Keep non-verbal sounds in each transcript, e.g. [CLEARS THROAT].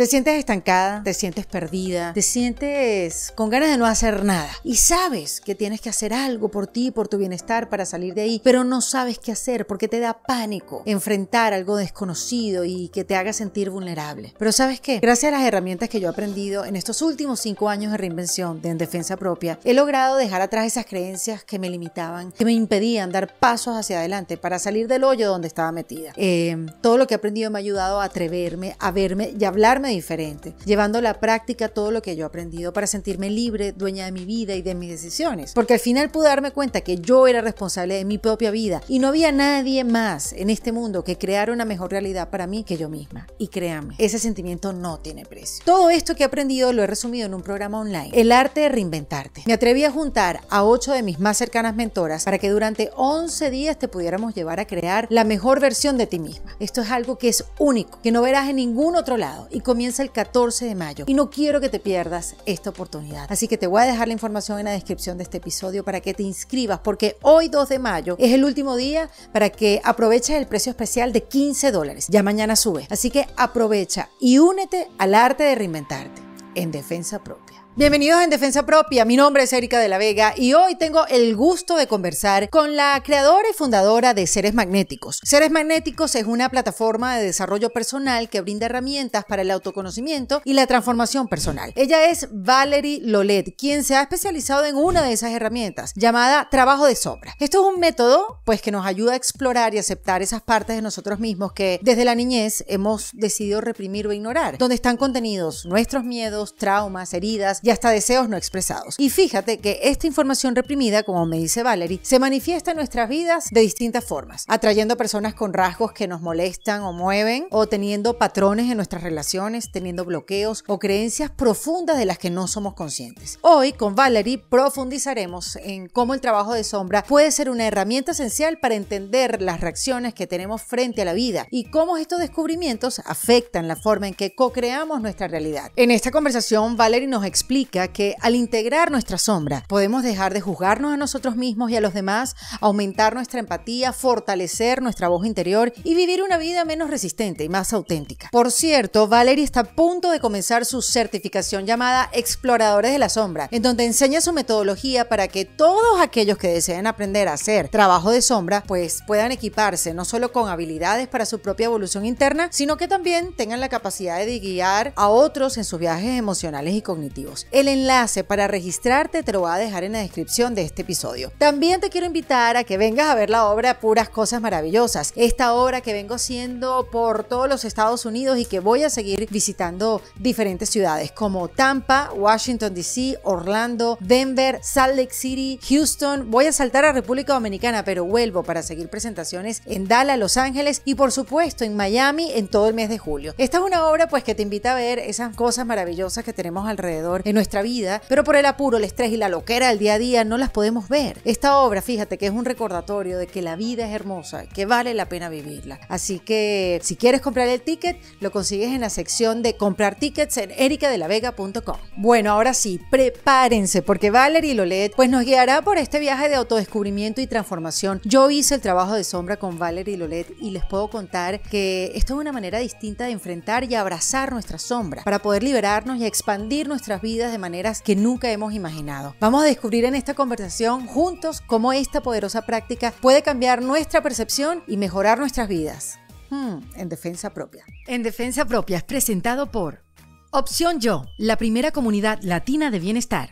Te sientes estancada, te sientes perdida, te sientes con ganas de no hacer nada. Y sabes que tienes que hacer algo por ti, por tu bienestar, para salir de ahí, pero no sabes qué hacer porque te da pánico enfrentar algo desconocido y que te haga sentir vulnerable. Pero sabes qué, gracias a las herramientas que yo he aprendido en estos últimos cinco años de reinvención, de en defensa propia, he logrado dejar atrás esas creencias que me limitaban, que me impedían dar pasos hacia adelante para salir del hoyo donde estaba metida. Eh, todo lo que he aprendido me ha ayudado a atreverme, a verme y hablarme diferente, llevando a la práctica todo lo que yo he aprendido para sentirme libre, dueña de mi vida y de mis decisiones. Porque al final pude darme cuenta que yo era responsable de mi propia vida y no había nadie más en este mundo que creara una mejor realidad para mí que yo misma. Y créanme, ese sentimiento no tiene precio. Todo esto que he aprendido lo he resumido en un programa online, El arte de reinventarte. Me atreví a juntar a ocho de mis más cercanas mentoras para que durante 11 días te pudiéramos llevar a crear la mejor versión de ti misma. Esto es algo que es único, que no verás en ningún otro lado y con comienza el 14 de mayo y no quiero que te pierdas esta oportunidad. Así que te voy a dejar la información en la descripción de este episodio para que te inscribas porque hoy 2 de mayo es el último día para que aproveches el precio especial de 15 dólares. Ya mañana sube. Así que aprovecha y únete al arte de reinventarte en defensa propia. Bienvenidos en Defensa Propia, mi nombre es Erika de la Vega y hoy tengo el gusto de conversar con la creadora y fundadora de Seres Magnéticos. Seres Magnéticos es una plataforma de desarrollo personal que brinda herramientas para el autoconocimiento y la transformación personal. Ella es Valerie Lolet, quien se ha especializado en una de esas herramientas llamada trabajo de sobra. Esto es un método pues que nos ayuda a explorar y aceptar esas partes de nosotros mismos que desde la niñez hemos decidido reprimir o ignorar, donde están contenidos nuestros miedos, traumas, heridas y hasta deseos no expresados. Y fíjate que esta información reprimida, como me dice Valerie, se manifiesta en nuestras vidas de distintas formas, atrayendo personas con rasgos que nos molestan o mueven, o teniendo patrones en nuestras relaciones, teniendo bloqueos o creencias profundas de las que no somos conscientes. Hoy con Valerie profundizaremos en cómo el trabajo de sombra puede ser una herramienta esencial para entender las reacciones que tenemos frente a la vida y cómo estos descubrimientos afectan la forma en que co-creamos nuestra realidad. En esta conversación, Valerie nos explica explica que al integrar nuestra sombra podemos dejar de juzgarnos a nosotros mismos y a los demás, aumentar nuestra empatía, fortalecer nuestra voz interior y vivir una vida menos resistente y más auténtica. Por cierto, Valerie está a punto de comenzar su certificación llamada Exploradores de la Sombra, en donde enseña su metodología para que todos aquellos que deseen aprender a hacer trabajo de sombra, pues puedan equiparse no solo con habilidades para su propia evolución interna, sino que también tengan la capacidad de guiar a otros en sus viajes emocionales y cognitivos. El enlace para registrarte te lo voy a dejar en la descripción de este episodio. También te quiero invitar a que vengas a ver la obra Puras Cosas Maravillosas. Esta obra que vengo haciendo por todos los Estados Unidos y que voy a seguir visitando diferentes ciudades como Tampa, Washington DC, Orlando, Denver, Salt Lake City, Houston. Voy a saltar a República Dominicana, pero vuelvo para seguir presentaciones en Dallas, Los Ángeles y por supuesto en Miami en todo el mes de julio. Esta es una obra pues que te invita a ver esas cosas maravillosas que tenemos alrededor nuestra vida, pero por el apuro, el estrés y la loquera del día a día no las podemos ver. Esta obra, fíjate que es un recordatorio de que la vida es hermosa, que vale la pena vivirla. Así que si quieres comprar el ticket, lo consigues en la sección de comprar tickets en ericadelavega.com. Bueno, ahora sí, prepárense porque Valerie Lolet pues nos guiará por este viaje de autodescubrimiento y transformación. Yo hice el trabajo de sombra con Valerie Lolet y les puedo contar que esto es una manera distinta de enfrentar y abrazar nuestra sombra para poder liberarnos y expandir nuestras vidas de maneras que nunca hemos imaginado. Vamos a descubrir en esta conversación juntos cómo esta poderosa práctica puede cambiar nuestra percepción y mejorar nuestras vidas. Hmm, en defensa propia. En defensa propia es presentado por Opción Yo, la primera comunidad latina de bienestar.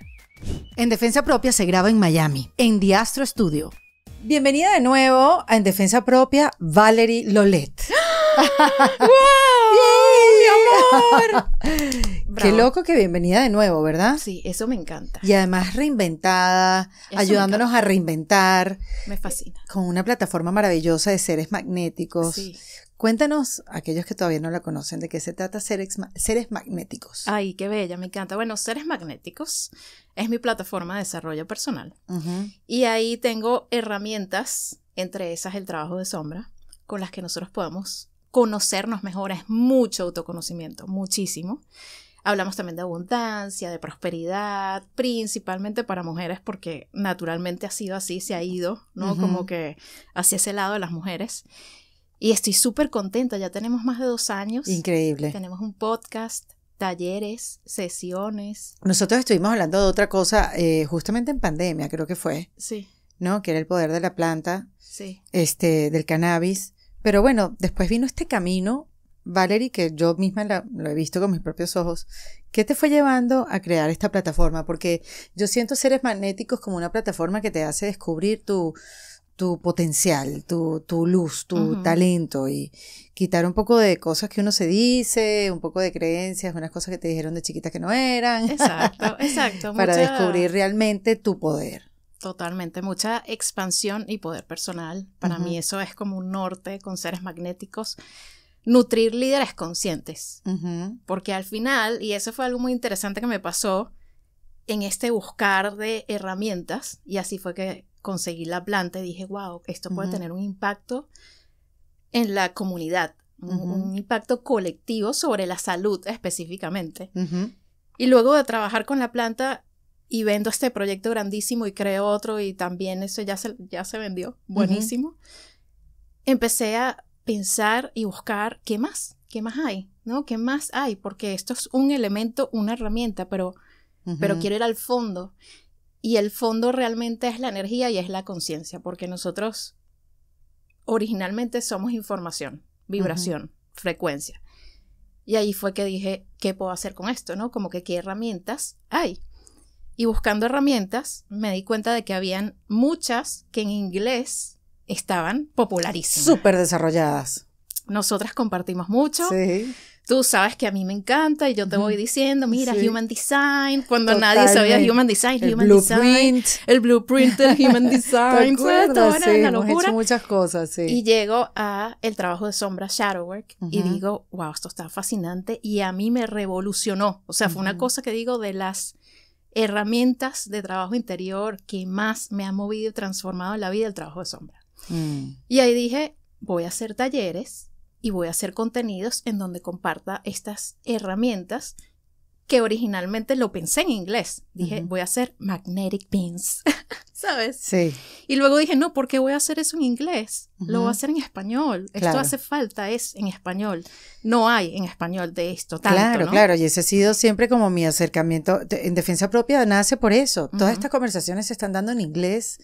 En defensa propia se graba en Miami, en Diastro Studio. Bienvenida de nuevo a En defensa propia, Valerie Lolet. ¡Ah! [LAUGHS] [LAUGHS] Qué loco que bienvenida de nuevo, ¿verdad? Sí, eso me encanta. Y además reinventada, ayudándonos a reinventar. Me fascina. Con una plataforma maravillosa de seres magnéticos. Cuéntanos, aquellos que todavía no la conocen, de qué se trata seres, magnéticos. Ay, qué bella, me encanta. Bueno, Seres Magnéticos es mi plataforma de desarrollo personal. Y ahí tengo herramientas, entre esas el trabajo de sombra, con las que nosotros podemos conocernos mejor, es mucho autoconocimiento, muchísimo. Hablamos también de abundancia, de prosperidad, principalmente para mujeres, porque naturalmente ha sido así, se ha ido, ¿no? Como que hacia ese lado de las mujeres. Y estoy súper contenta, ya tenemos más de dos años. Increíble. Tenemos un podcast, talleres, sesiones. Nosotros estuvimos hablando de otra cosa eh, justamente en pandemia, creo que fue. Sí. ¿No? Que era el poder de la planta. Sí. Este, del cannabis. Pero bueno, después vino este camino, Valerie, que yo misma lo he visto con mis propios ojos. ¿Qué te fue llevando a crear esta plataforma? Porque yo siento seres magnéticos como una plataforma que te hace descubrir tu, potencial, tu, luz, tu talento y quitar un poco de cosas que uno se dice, un poco de creencias, unas cosas que te dijeron de chiquita que no eran. Exacto, [LAUGHS] exacto. para descubrir realmente tu poder. Totalmente, mucha expansión y poder personal. Para mí eso es como un norte con seres magnéticos. Nutrir líderes conscientes. Porque al final, y eso fue algo muy interesante que me pasó en este buscar de herramientas, y así fue que conseguí la planta y dije, wow, esto puede tener un impacto en la comunidad, un, impacto colectivo sobre la salud específicamente. Y luego de trabajar con la planta, y vendo este proyecto grandísimo y creo otro y también eso ya se, ya se vendió, buenísimo, empecé a pensar y buscar qué más, qué más hay, ¿no? ¿Qué más hay? Porque esto es un elemento, una herramienta, pero, pero quiero ir al fondo. Y el fondo realmente es la energía y es la conciencia, porque nosotros originalmente somos información, vibración, frecuencia. Y ahí fue que dije, ¿qué puedo hacer con esto? ¿No? Como que qué herramientas hay. Y buscando herramientas, me di cuenta de que habían muchas que en inglés estaban popularísimas. Súper desarrolladas. Nosotras compartimos mucho. Sí. Tú sabes que a mí me encanta y yo te voy diciendo, mira, Human Design, cuando nadie sabía Human Design, Human Design, el blueprint del [LAUGHS] Human Design, Todo era una locura. hecho muchas cosas, sí. Y llego a el trabajo de sombra Shadow Work y digo, wow, esto está fascinante y a mí me revolucionó. O sea, fue una cosa que digo de las herramientas de trabajo interior que más me han movido y transformado en la vida el trabajo de sombra. Mm. Y ahí dije, voy a hacer talleres y voy a hacer contenidos en donde comparta estas herramientas que originalmente lo pensé en inglés. Dije, voy a hacer magnetic pins. [LAUGHS] ¿sabes? Sí. Y luego dije, no, ¿por qué voy a hacer eso en inglés? Lo voy a hacer en español. Esto hace falta, es en español. No hay en español de esto. Tanto, claro, ¿no? claro. Y ese ha sido siempre como mi acercamiento. En defensa propia nace por eso. Todas estas conversaciones se están dando en inglés.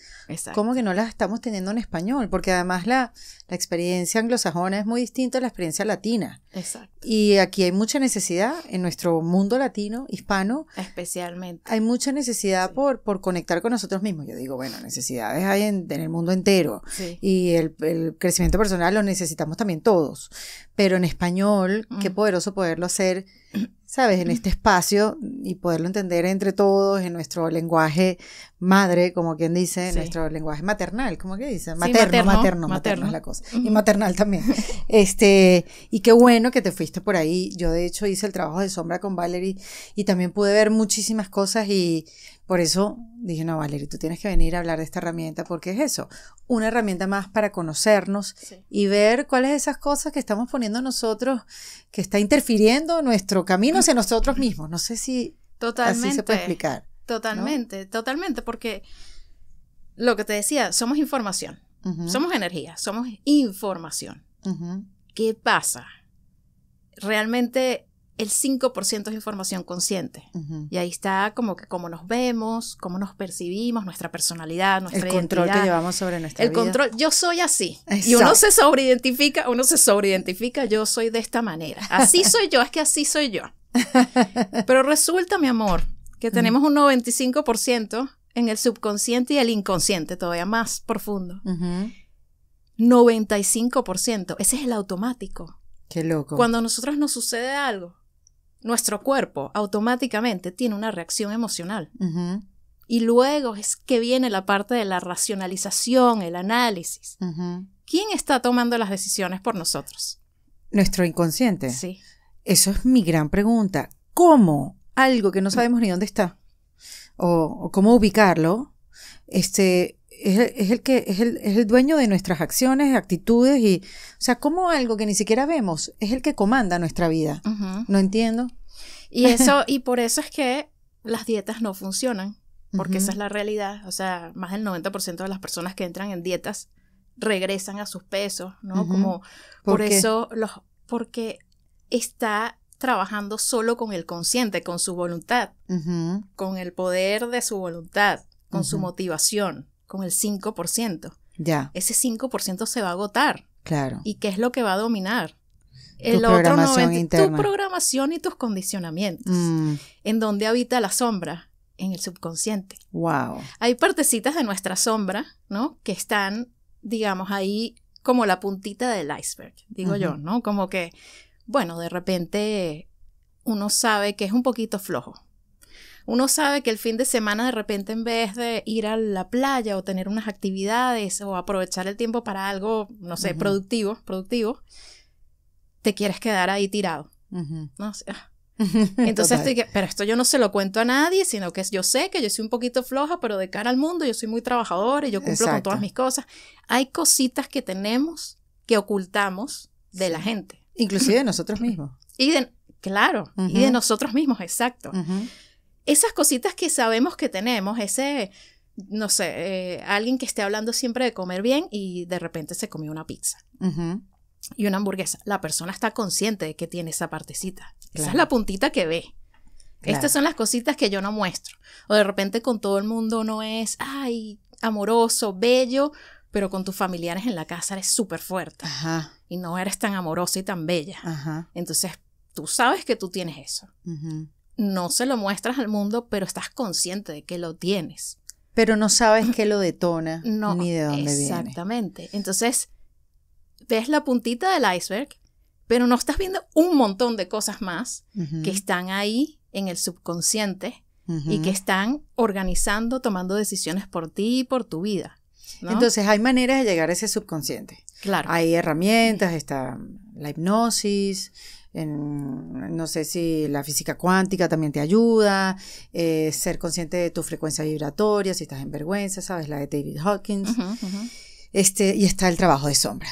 como que no las estamos teniendo en español? Porque además la, la experiencia anglosajona es muy distinta a la experiencia latina. Exacto. Y aquí hay mucha necesidad en nuestro mundo latino, hispano. Especialmente. Hay mucha necesidad por, por conectar con nosotros mismos, yo digo digo, bueno, necesidades hay en, el mundo entero y el, crecimiento personal lo necesitamos también todos, pero en español, qué mm. poderoso poderlo hacer, ¿sabes? En este espacio y poderlo entender entre todos, en nuestro lenguaje madre, como quien dice, nuestro lenguaje maternal, como que dice, materno, materno, materno, es la cosa, y maternal también. [LAUGHS] este, y qué bueno que te fuiste por ahí. Yo de hecho hice el trabajo de sombra con Valerie y también pude ver muchísimas cosas y por eso dije, no, Valeria, tú tienes que venir a hablar de esta herramienta porque es eso, una herramienta más para conocernos y ver cuáles esas cosas que estamos poniendo nosotros, que está interfiriendo nuestro camino hacia nosotros mismos. No sé si totalmente, así se puede explicar. Totalmente, totalmente, porque lo que te decía, somos información, somos energía, somos información. ¿Qué pasa? Realmente el 5% es información consciente. Y ahí está como que cómo nos vemos, cómo nos percibimos, nuestra personalidad, nuestra El control que llevamos sobre nuestra vida. El control, yo soy así. Y uno se sobreidentifica, uno se sobreidentifica, yo soy de esta manera. Así [LAUGHS] soy yo, es que así soy yo. [LAUGHS] Pero resulta, mi amor, que tenemos un 95% en el subconsciente y el inconsciente, todavía más profundo. 95%, ese es el automático. Qué loco. Cuando a nosotros nos sucede algo, nuestro cuerpo automáticamente tiene una reacción emocional. Y luego es que viene la parte de la racionalización, el análisis. ¿Quién está tomando las decisiones por nosotros? Nuestro inconsciente. Sí. Eso es mi gran pregunta. ¿Cómo algo que no sabemos ni dónde está o, o cómo ubicarlo este, es, el que es el, dueño de nuestras acciones, actitudes y, o sea, como algo que ni siquiera vemos es el que comanda nuestra vida. No entiendo. Y eso y por eso es que las dietas no funcionan, porque esa es la realidad, o sea, más del 90% de las personas que entran en dietas regresan a sus pesos, ¿no? Como por, eso los porque está trabajando solo con el consciente, con su voluntad, con el poder de su voluntad, con su motivación con el 5%. Ya. Ese 5% se va a agotar. Claro. ¿Y qué es lo que va a dominar? tu programación Tu programación y tus condicionamientos. Mm. En donde habita la sombra, en el subconsciente. Wow. Hay partecitas de nuestra sombra, ¿no? Que están, digamos, ahí como la puntita del iceberg, digo yo, ¿no? Como que, bueno, de repente uno sabe que es un poquito flojo, uno sabe que el fin de semana de repente en vez de ir a la playa o tener unas actividades o aprovechar el tiempo para algo, no sé, productivo, productivo, te quieres quedar ahí tirado. Ah. [LAUGHS] entonces pero esto yo no se lo cuento a nadie, sino que yo sé que yo soy un poquito floja, pero de cara al mundo yo soy muy trabajadora y yo cumplo con todas mis cosas. Hay cositas que tenemos que ocultamos de la gente. Inclusive de nosotros mismos. Y de, claro, y de nosotros mismos, exacto esas cositas que sabemos que tenemos, ese, no sé, eh, alguien que esté hablando siempre de comer bien y de repente se comió una pizza. Y una hamburguesa. La persona está consciente de que tiene esa partecita. Esa es la puntita que ve. Estas son las cositas que yo no muestro. O de repente con todo el mundo no es, ay, amoroso, bello, pero con tus familiares en la casa eres súper fuerte. Y no eres tan amorosa y tan bella. Entonces, tú sabes que tú tienes eso no se lo muestras al mundo, pero estás consciente de que lo tienes. Pero no sabes qué lo detona [CLEARS THROAT] no, ni de dónde exactamente. viene. Exactamente. Entonces, ves la puntita del iceberg, pero no estás viendo un montón de cosas más que están ahí en el subconsciente y que están organizando, tomando decisiones por ti y por tu vida. Entonces, hay maneras de llegar a ese subconsciente. Claro. Hay herramientas, está la hipnosis, no sé si la física cuántica también te ayuda, eh, ser consciente de tu frecuencia vibratoria, si estás en vergüenza, ¿sabes? La de David Hawkins. Este, y está el trabajo de sombra.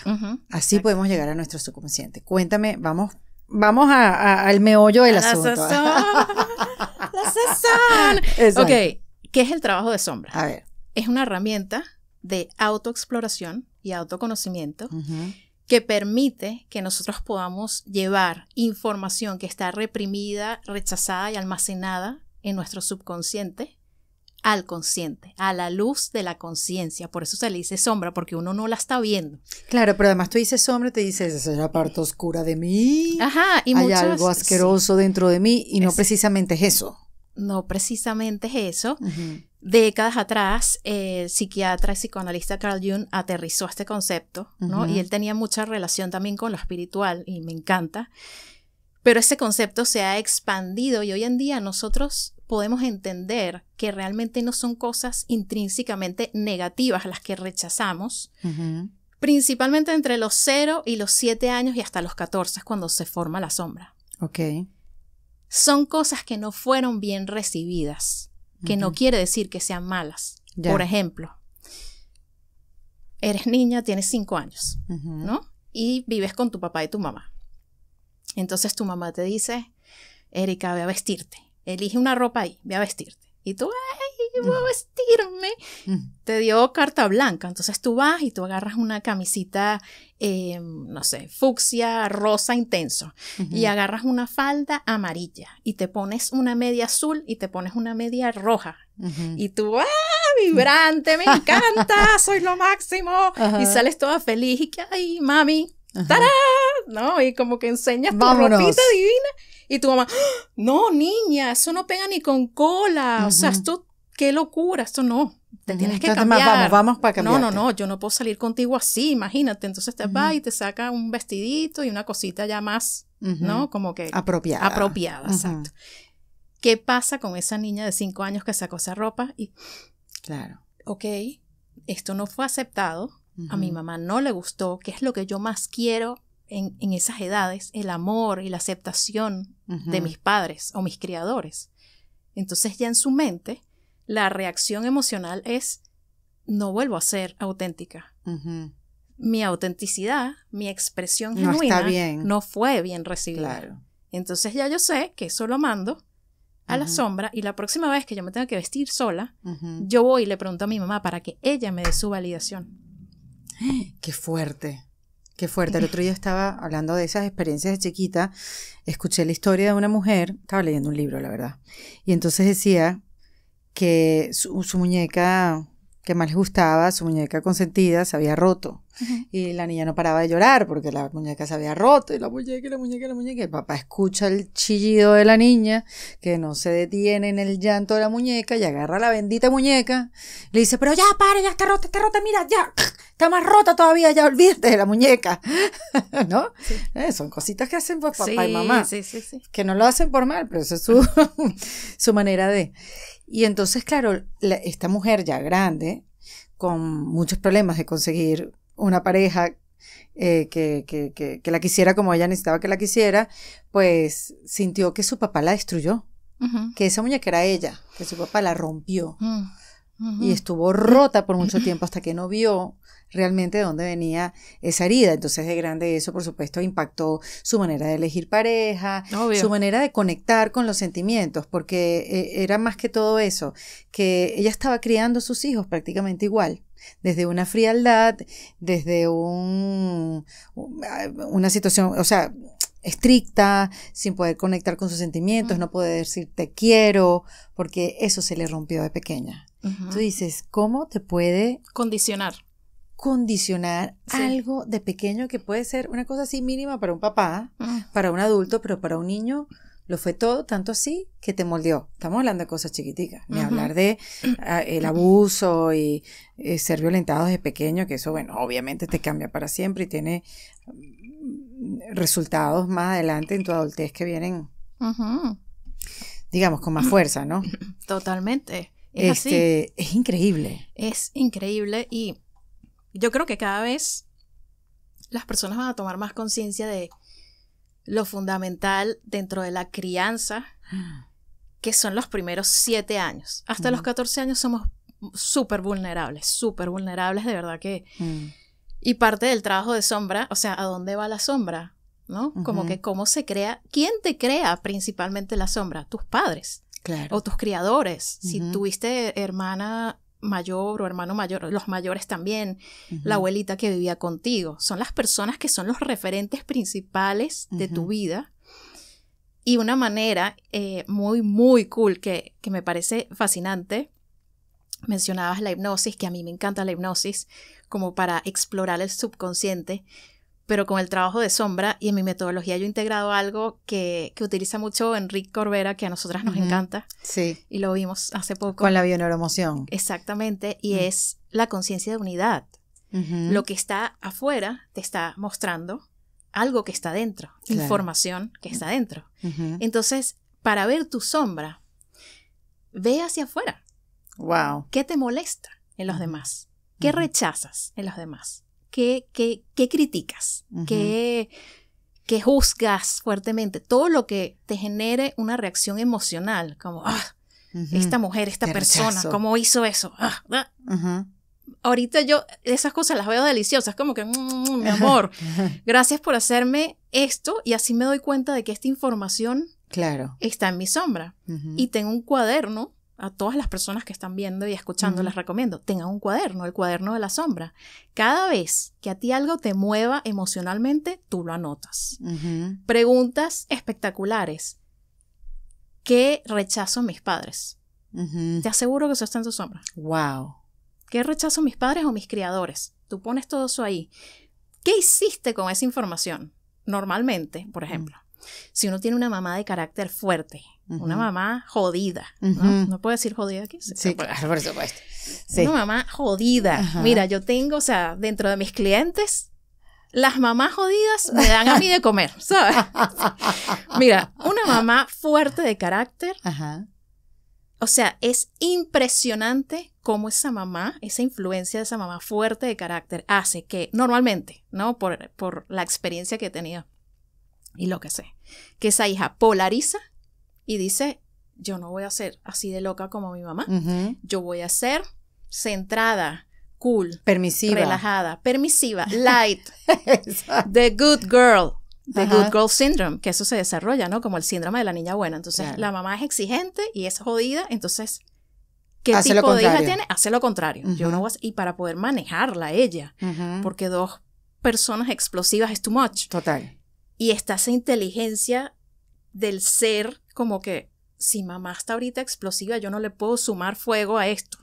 Así podemos llegar a nuestro subconsciente. Cuéntame, vamos, vamos al meollo del la asunto. Sazón, [LAUGHS] la sazón. Ok, ¿qué es el trabajo de sombra? A ver. Es una herramienta de autoexploración y autoconocimiento que permite que nosotros podamos llevar información que está reprimida, rechazada y almacenada en nuestro subconsciente al consciente, a la luz de la conciencia. Por eso se le dice sombra, porque uno no la está viendo. Claro, pero además tú dices sombra te dices, esa es la parte oscura de mí. Ajá, y Hay algo asqueroso dentro de mí y no precisamente es eso. No precisamente es eso décadas atrás, el psiquiatra y psicoanalista Carl Jung aterrizó este concepto, Y él tenía mucha relación también con lo espiritual y me encanta. Pero ese concepto se ha expandido y hoy en día nosotros podemos entender que realmente no son cosas intrínsecamente negativas las que rechazamos, principalmente entre los 0 y los 7 años y hasta los 14 cuando se forma la sombra. Son cosas que no fueron bien recibidas que no quiere decir que sean malas. Por ejemplo, eres niña, tienes cinco años, ¿no? Y vives con tu papá y tu mamá. Entonces tu mamá te dice, Erika, ve a vestirte. Elige una ropa ahí, ve a vestirte. Y tú, ah, voy a vestirme. Te dio carta blanca. Entonces tú vas y tú agarras una camisita, em, no sé, fucsia, rosa intenso. Y agarras una falda amarilla. Y te pones una media azul y te pones una media roja. Y tú, ¡ah! Vibrante, me encanta, [LAUGHS] soy lo máximo. Y sales toda feliz y que, ay, mami, ¡Tarán! ¿No? Y como que enseñas tu ropita divina. Y tu mamá, ¡ah! no, niña, eso no pega ni con cola. O sea, tú qué locura, esto no. Te tienes que Vamos, vamos para cambiar. No, no, no, yo no puedo salir contigo así, imagínate. Entonces te va y te saca un vestidito y una cosita ya más, ¿no? Como que. Apropiada. Apropiada, exacto. ¿Qué pasa con esa niña de cinco años que sacó esa ropa? Y. Claro. Ok, esto no fue aceptado. A mi mamá no le gustó. ¿Qué es lo que yo más quiero en, en esas edades? El amor y la aceptación de mis padres o mis criadores. Entonces ya en su mente la reacción emocional es no vuelvo a ser auténtica. Mi autenticidad, mi expresión no está bien. no, fue bien recibida. Claro. Entonces ya yo sé que eso lo mando a la sombra y la próxima vez que yo me tenga que vestir sola, yo voy y le pregunto a mi mamá para que ella me dé su validación. [GASPS] Qué fuerte. Qué fuerte. El otro día estaba hablando de esas experiencias de chiquita. Escuché la historia de una mujer. Estaba leyendo un libro, la verdad. Y entonces decía que su, muñeca que más le gustaba, su muñeca consentida, se había roto. Y la niña no paraba de llorar porque la muñeca se había roto y la muñeca, y la muñeca, y la muñeca. El papá escucha el chillido de la niña que no se detiene en el llanto de la muñeca y agarra la bendita muñeca. Le dice, pero ya, pare, ya está rota, está rota, mira, ya, está más rota todavía, ya olvídate de la muñeca. [LAUGHS] ¿No? Eh, son cositas que hacen pues, papá y mamá. que no lo hacen por mal, pero esa es su, [LAUGHS] su manera de... Y entonces, claro, esta mujer ya grande, con muchos problemas de conseguir una pareja eh, que, que, que, que, la quisiera como ella necesitaba que la quisiera, pues sintió que su papá la destruyó, que esa muñeca era ella, que su papá la rompió. Mm, y estuvo rota por mucho tiempo hasta que no vio realmente de dónde venía esa herida. Entonces de grande eso, por supuesto, impactó su manera de elegir pareja, su manera de conectar con los sentimientos, porque eh, era más que todo eso, que ella estaba criando a sus hijos prácticamente igual desde una frialdad, desde un, una situación, o sea, estricta, sin poder conectar con sus sentimientos, no poder decir te quiero, porque eso se le rompió de pequeña. Tú dices, ¿cómo te puede condicionar? condicionar algo de pequeño que puede ser una cosa así mínima para un papá, mm. para un adulto, pero para un niño lo fue todo, tanto así que te moldeó. Estamos hablando de cosas chiquiticas, ni hablar de ah, el mm. abuso y, eh, ser violentado desde pequeño, que eso, bueno, obviamente te cambia para siempre y tiene mm, resultados más adelante en tu adultez que vienen, digamos, con más fuerza, ¿no? Totalmente. Es, este, es increíble. Es increíble y yo creo que cada vez las personas van a tomar más conciencia de lo fundamental dentro de la crianza, que son los primeros siete años. Hasta los 14 años somos súper vulnerables, súper vulnerables, de verdad que... Mm. Y parte del trabajo de sombra, o sea, ¿a dónde va la sombra? ¿No? Como que cómo se crea, ¿quién te crea principalmente la sombra? Tus padres. Claro. O tus criadores. Si tuviste hermana mayor o hermano mayor, los mayores también, la abuelita que vivía contigo. Son las personas que son los referentes principales de tu vida. Y una manera eh, muy, muy cool que, que, me parece fascinante, mencionabas la hipnosis, que a mí me encanta la hipnosis, como para explorar el subconsciente, pero con el trabajo de sombra y en mi metodología yo he integrado algo que, utiliza mucho Enrique Corbera, que a nosotras nos encanta. Sí. Y lo vimos hace poco. Con la bioneuroemoción. Exactamente, y es la conciencia de unidad. Lo que está afuera te está mostrando algo que está dentro, información que está dentro. Entonces, para ver tu sombra, ve hacia afuera. Wow. ¿Qué te molesta en los demás? ¿Qué rechazas en los demás? ¿Qué, qué criticas? que ¿Qué, juzgas fuertemente? Todo lo que te genere una reacción emocional, como, ah, esta mujer, esta persona, ¿cómo hizo eso? Ah, ah". Ahorita yo esas cosas las veo deliciosas, como que, mm, mm, mm, mi amor, [LAUGHS] gracias por hacerme esto y así me doy cuenta de que esta información claro. está en mi sombra. Y tengo un cuaderno a todas las personas que están viendo y escuchando, les recomiendo, tengan un cuaderno, el cuaderno de la sombra. Cada vez que a ti algo te mueva emocionalmente, tú lo anotas. Preguntas espectaculares. ¿Qué rechazo mis padres? Te aseguro que eso está en tu sombra. Wow. ¿Qué rechazo mis padres o mis criadores? Tú pones todo eso ahí. ¿Qué hiciste con esa información? Normalmente, por ejemplo. Si uno tiene una mamá de carácter fuerte, una mamá jodida, ¿no? ¿no? puedo decir jodida aquí. Sí, [LAUGHS] por supuesto. Una mamá jodida. Mira, yo tengo, o sea, dentro de mis clientes, las mamás jodidas me dan a mí de comer, [LAUGHS] ¿sabes? Mira, una mamá fuerte de carácter. O sea, es impresionante cómo esa mamá, esa influencia de esa mamá fuerte de carácter hace que normalmente, ¿no? Por, por la experiencia que he tenido, y lo que sé, que esa hija polariza y dice, yo no voy a ser así de loca como mi mamá, yo voy a ser centrada, cool, permisiva, relajada, permisiva, light, [LAUGHS] the good girl. The Good Girl Syndrome, que eso se desarrolla, ¿no? Como el síndrome de la niña buena. Entonces, la mamá es exigente y es jodida, entonces ¿Qué tipo de hija tiene? Hace lo contrario. Yo no y para poder manejarla ella, porque dos personas explosivas es too much. Total. Y está esa inteligencia del ser como que si mamá está ahorita explosiva, yo no le puedo sumar fuego a esto.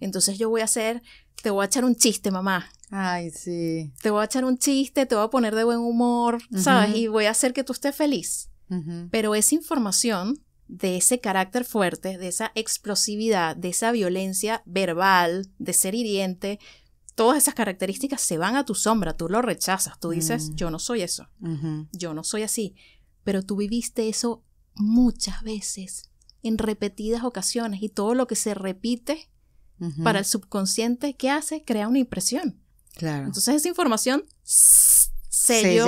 Entonces yo voy a hacer, te voy a echar un chiste, mamá. Ay, sí. Te voy a echar un chiste, te voy a poner de buen humor, ¿sabes? Y voy a hacer que tú estés feliz. Pero esa información de ese carácter fuerte, de esa explosividad, de esa violencia verbal, de ser hiriente, todas esas características se van a tu sombra, tú lo rechazas, tú dices, mm. yo no soy eso, yo no soy así, pero tú viviste eso muchas veces, en repetidas ocasiones, y todo lo que se repite para el subconsciente, ¿qué hace? Crea una impresión. Claro. Entonces esa información sello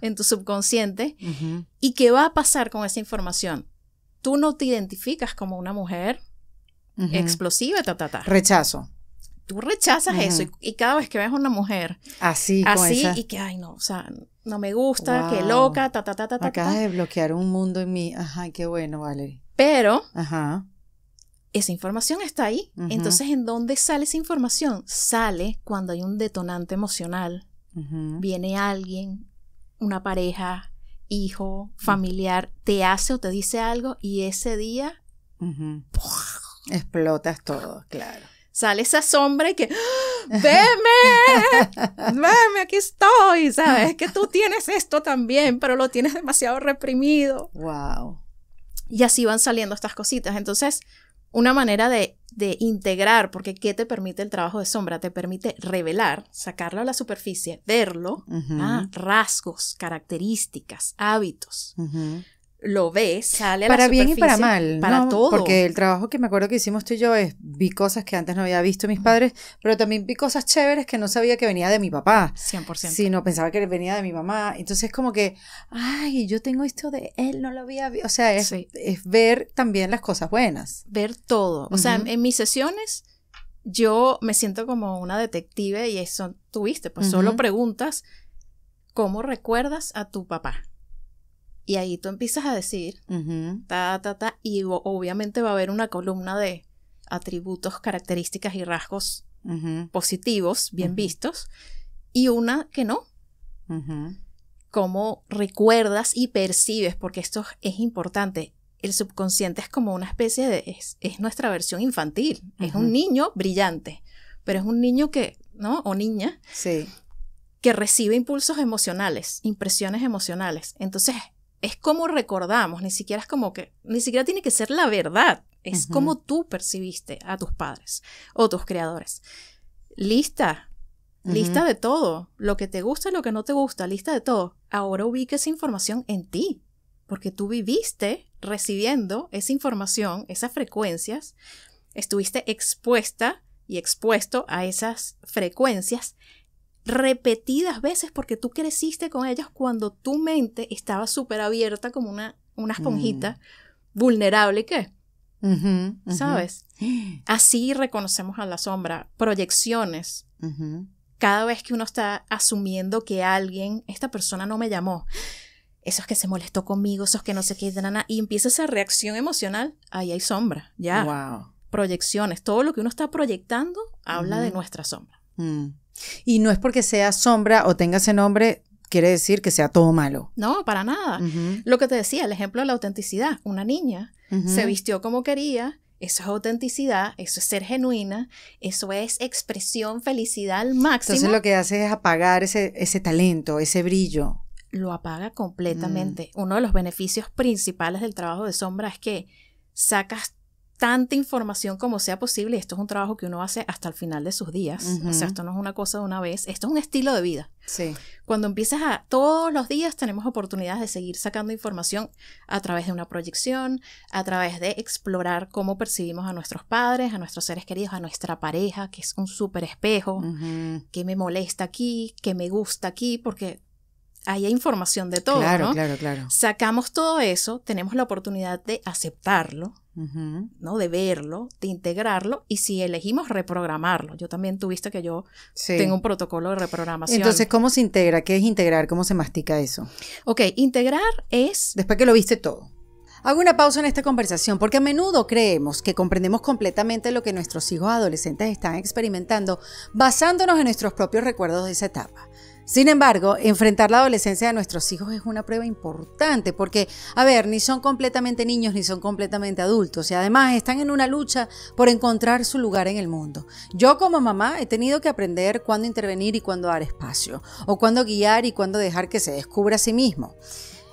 en tu subconsciente. ¿Y qué va a pasar con esa información? Tú no te identificas como una mujer explosiva, ta, ta, ta. Rechazo tú rechazas eso y, cada vez que ves a una mujer así, así y que, ay, no, o sea, no me gusta, qué que loca, ta, ta, ta, ta, Acabas de bloquear un mundo en mí. Ajá, qué bueno, vale Pero Ajá. esa información está ahí. Entonces, ¿en dónde sale esa información? Sale cuando hay un detonante emocional. Viene alguien, una pareja, hijo, familiar, te hace o te dice algo y ese día explotas todo, claro sale esa sombra y que, ¡Ah! veme, [LAUGHS] veme, aquí estoy, ¿sabes? que tú [LAUGHS] tienes esto también, pero lo tienes demasiado reprimido. Wow. Y así van saliendo estas cositas. Entonces, una manera de, de integrar, porque ¿qué te permite el trabajo de sombra? Te permite revelar, sacarlo a la superficie, verlo, ah, rasgos, características, hábitos lo ves, sale a para bien y para mal, para todo. Porque el trabajo que me acuerdo que hicimos tú y yo es vi cosas que antes no había visto mis mm. padres, pero también vi cosas chéveres que no sabía que venía de mi papá. 100%. no pensaba que venía de mi mamá. Entonces como que, ay, yo tengo esto de él, no lo había visto. O sea, es, es ver también las cosas buenas. Ver todo. O sea, en, mis sesiones yo me siento como una detective y eso tuviste, pues solo preguntas cómo recuerdas a tu papá y ahí tú empiezas a decir, ta, ta, ta, y obviamente va a haber una columna de atributos, características y rasgos positivos, bien vistos, y una que no. Cómo recuerdas y percibes, porque esto es importante. El subconsciente es como una especie de, es, es nuestra versión infantil, es un niño brillante, pero es un niño que, ¿no? O niña. Sí que recibe impulsos emocionales, impresiones emocionales. Entonces, es como recordamos, ni siquiera es como que, ni siquiera tiene que ser la verdad, es como tú percibiste a tus padres o tus creadores. Lista, lista de todo, lo que te gusta, y lo que no te gusta, lista de todo. Ahora ubica esa información en ti, porque tú viviste recibiendo esa información, esas frecuencias, estuviste expuesta y expuesto a esas frecuencias repetidas veces porque tú creciste con ellas cuando tu mente estaba súper abierta como una, una mm. esponjita vulnerable qué ¿sabes? [GASPS] Así reconocemos a la sombra, proyecciones. Cada vez que uno está asumiendo que alguien, esta persona no me llamó, esos que se molestó conmigo, esos que no sé qué, y empieza esa reacción emocional, ahí hay sombra, ya. Proyecciones, todo lo que uno está proyectando habla de nuestra sombra. Mm. Y no es porque sea sombra o tenga ese nombre, quiere decir que sea todo malo. No, para nada. Lo que te decía, el ejemplo de la autenticidad. Una niña se vistió como quería, eso es autenticidad, eso es ser genuina, eso es expresión, felicidad al máximo. Entonces lo que hace es apagar ese, talento, ese brillo. Lo apaga completamente. Mm. Uno de los beneficios principales del trabajo de sombra es que sacas tanta información como sea posible. Esto es un trabajo que uno hace hasta el final de sus días. O sea, esto no es una cosa de una vez, esto es un estilo de vida. Sí. Cuando empiezas a todos los días tenemos oportunidades de seguir sacando información a través de una proyección, a través de explorar cómo percibimos a nuestros padres, a nuestros seres queridos, a nuestra pareja, que es un súper espejo, que me molesta aquí, que me gusta aquí, porque ahí hay información de todo. Claro, ¿no? claro, claro. Sacamos todo eso, tenemos la oportunidad de aceptarlo, ¿no? De verlo, de integrarlo y si elegimos reprogramarlo. Yo también tuviste que yo tengo un protocolo de reprogramación. Entonces, ¿cómo se integra? ¿Qué es integrar? ¿Cómo se mastica eso? Ok, integrar es... Después que lo viste todo. Hago una pausa en esta conversación porque a menudo creemos que comprendemos completamente lo que nuestros hijos adolescentes están experimentando basándonos en nuestros propios recuerdos de esa etapa. Sin embargo, enfrentar la adolescencia de nuestros hijos es una prueba importante porque, a ver, ni son completamente niños ni son completamente adultos y además están en una lucha por encontrar su lugar en el mundo. Yo como mamá he tenido que aprender cuándo intervenir y cuándo dar espacio, o cuándo guiar y cuándo dejar que se descubra a sí mismo.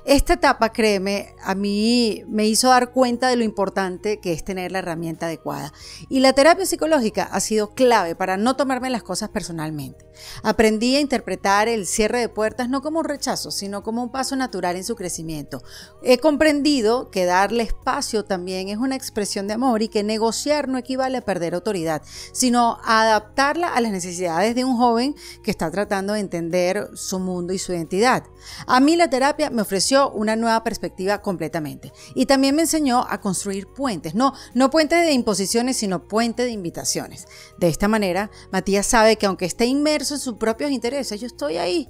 Esta etapa, créeme, a mí me hizo dar cuenta de lo importante que es tener la herramienta adecuada. Y la terapia psicológica ha sido clave para no tomarme las cosas personalmente. Aprendí a interpretar el cierre de puertas no como un rechazo, sino como un paso natural en su crecimiento. He comprendido que darle espacio también es una expresión de amor y que negociar no equivale a perder autoridad, sino a adaptarla a las necesidades de un joven que está tratando de entender su mundo y su identidad. A mí la terapia me ofreció una nueva perspectiva completamente. Y también me enseñó a construir puentes, no, no puentes de imposiciones, sino puentes de invitaciones. De esta manera, Matías sabe que aunque esté inmerso en sus propios intereses, yo estoy ahí,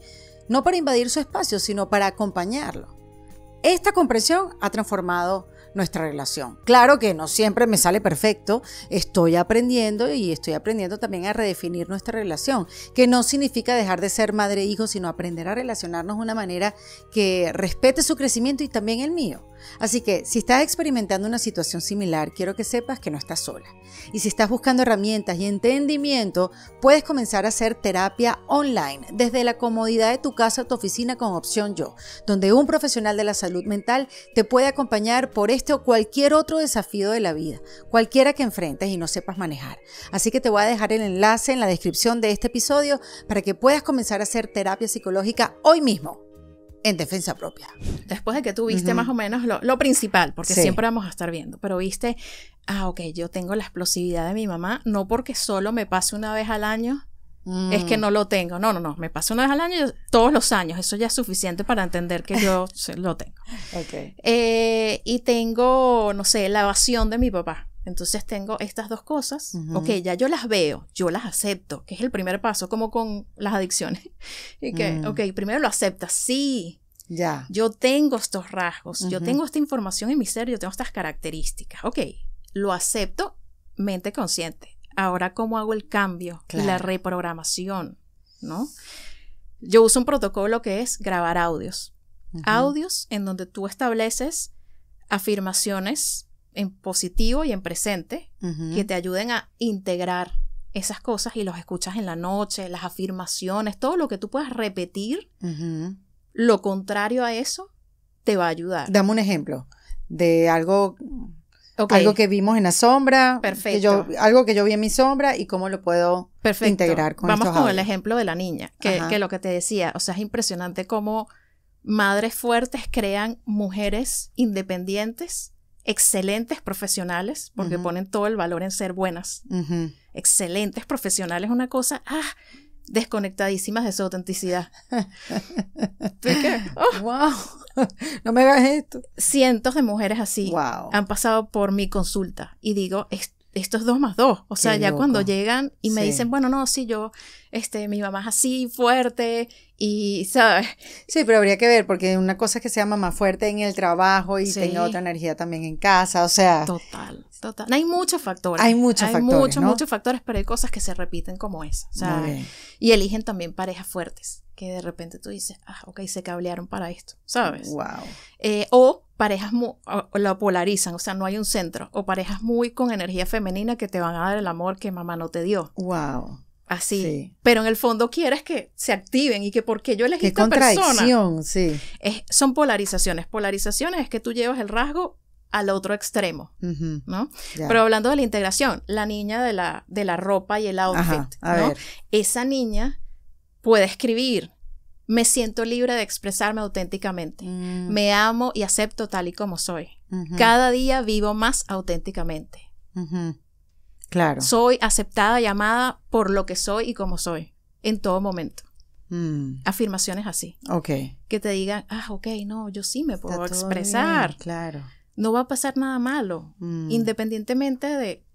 no para invadir su espacio, sino para acompañarlo. Esta comprensión ha transformado nuestra relación. Claro que no siempre me sale perfecto, estoy aprendiendo y estoy aprendiendo también a redefinir nuestra relación, que no significa dejar de ser madre-hijo, e sino aprender a relacionarnos de una manera que respete su crecimiento y también el mío. Así que si estás experimentando una situación similar, quiero que sepas que no estás sola. Y si estás buscando herramientas y entendimiento, puedes comenzar a hacer terapia online desde la comodidad de tu casa o tu oficina con opción yo, donde un profesional de la salud mental te puede acompañar por este o cualquier otro desafío de la vida, cualquiera que enfrentes y no sepas manejar. Así que te voy a dejar el enlace en la descripción de este episodio para que puedas comenzar a hacer terapia psicológica hoy mismo en defensa propia. Después de que tú viste más o menos lo, principal, porque siempre vamos a estar viendo, pero viste, ah, ok, yo tengo la explosividad de mi mamá, no porque solo me pase una vez al año, es que mm. no lo tengo. No, no, no, me pasa una vez al año, todos los años, eso ya es suficiente para entender que yo [LAUGHS] lo tengo. Okay. Eh, y tengo, no sé, la evasión de mi papá. Entonces tengo estas dos cosas, okay, ok, ya yo las veo, yo las acepto, que es el primer paso, como con las adicciones. [LAUGHS] y que, mm. ok, primero lo aceptas, sí, ya. Yo tengo estos rasgos, yo tengo esta información en mi ser, yo tengo estas características, ok, lo acepto, mente consciente. Ahora, ¿cómo hago el cambio? La reprogramación, ¿no? Yo uso un protocolo que es grabar audios. Audios en donde tú estableces afirmaciones en positivo y en presente, que te ayuden a integrar esas cosas y los escuchas en la noche, las afirmaciones, todo lo que tú puedas repetir, lo contrario a eso, te va a ayudar. Dame un ejemplo de algo Algo que vimos en la sombra. Perfecto. algo que yo vi en mi sombra y cómo lo puedo integrar con Vamos con el ejemplo de la niña, que, que, lo que te decía, o sea, es impresionante cómo madres fuertes crean mujeres independientes excelentes profesionales, porque ponen todo el valor en ser buenas. Excelentes profesionales, una cosa, ah, desconectadísimas de su autenticidad. ¡Wow! [LAUGHS] Oh. [LAUGHS] No me hagas esto. Cientos de mujeres así han pasado por mi consulta y digo, es esto es dos más dos. O sea, ya cuando llegan y me dicen, bueno, no, si yo, este, mi mamá es así, fuerte, y, ¿sabes? Sí, pero habría que ver, porque una cosa es que sea mamá fuerte en el trabajo y tenga otra energía también en casa, o sea. Total, total. Hay muchos factores. Hay muchos hay Muchos, muchos factores, pero hay cosas que se repiten como esa. y eligen también parejas fuertes que de repente tú dices, ah, ok, se cablearon para esto, ¿sabes? Wow. Eh, o parejas lo la polarizan, o sea, no hay un centro, o parejas muy con energía femenina que te van a dar el amor que mamá no te dio. Wow. Así. Pero en el fondo quieres que se activen y que porque yo elegí Qué esta contradicción, sí. son polarizaciones. Polarizaciones es que tú llevas el rasgo al otro extremo, ¿no? Pero hablando de la integración, la niña de la, de la ropa y el outfit, Esa niña Puedo escribir, me siento libre de expresarme auténticamente. Mm. Me amo y acepto tal y como soy. Cada día vivo más auténticamente. Claro. Soy aceptada y amada por lo que soy y como soy, en todo momento. Mm. Afirmaciones así. Ok. Que te digan, ah, ok, no, yo sí me puedo expresar. claro. No va a pasar nada malo, mm. independientemente de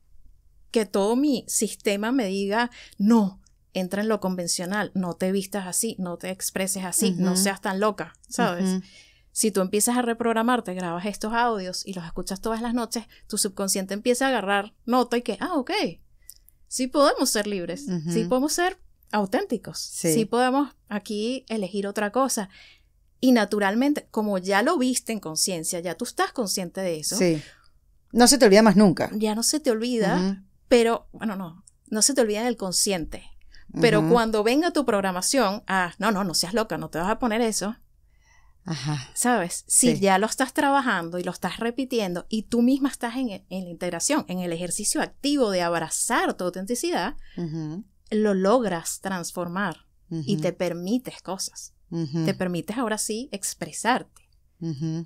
que todo mi sistema me diga, no, entra en lo convencional, no te vistas así, no te expreses así, no seas tan loca, ¿sabes? Si tú empiezas a reprogramarte, grabas estos audios y los escuchas todas las noches, tu subconsciente empieza a agarrar nota y que, ah, ok, sí podemos ser libres, sí podemos ser auténticos, sí. podemos aquí elegir otra cosa. Y naturalmente, como ya lo viste en conciencia, ya tú estás consciente de eso. Sí. No se te olvida más nunca. Ya no se te olvida, pero bueno, no, no se te olvida en el consciente. Pero cuando venga tu programación, ah, no, no, no seas loca, no te vas a poner eso. ¿Sabes? Si ya lo estás trabajando y lo estás repitiendo y tú misma estás en, en la integración, en el ejercicio activo de abrazar tu autenticidad, lo logras transformar y te permites cosas. Te permites ahora sí expresarte.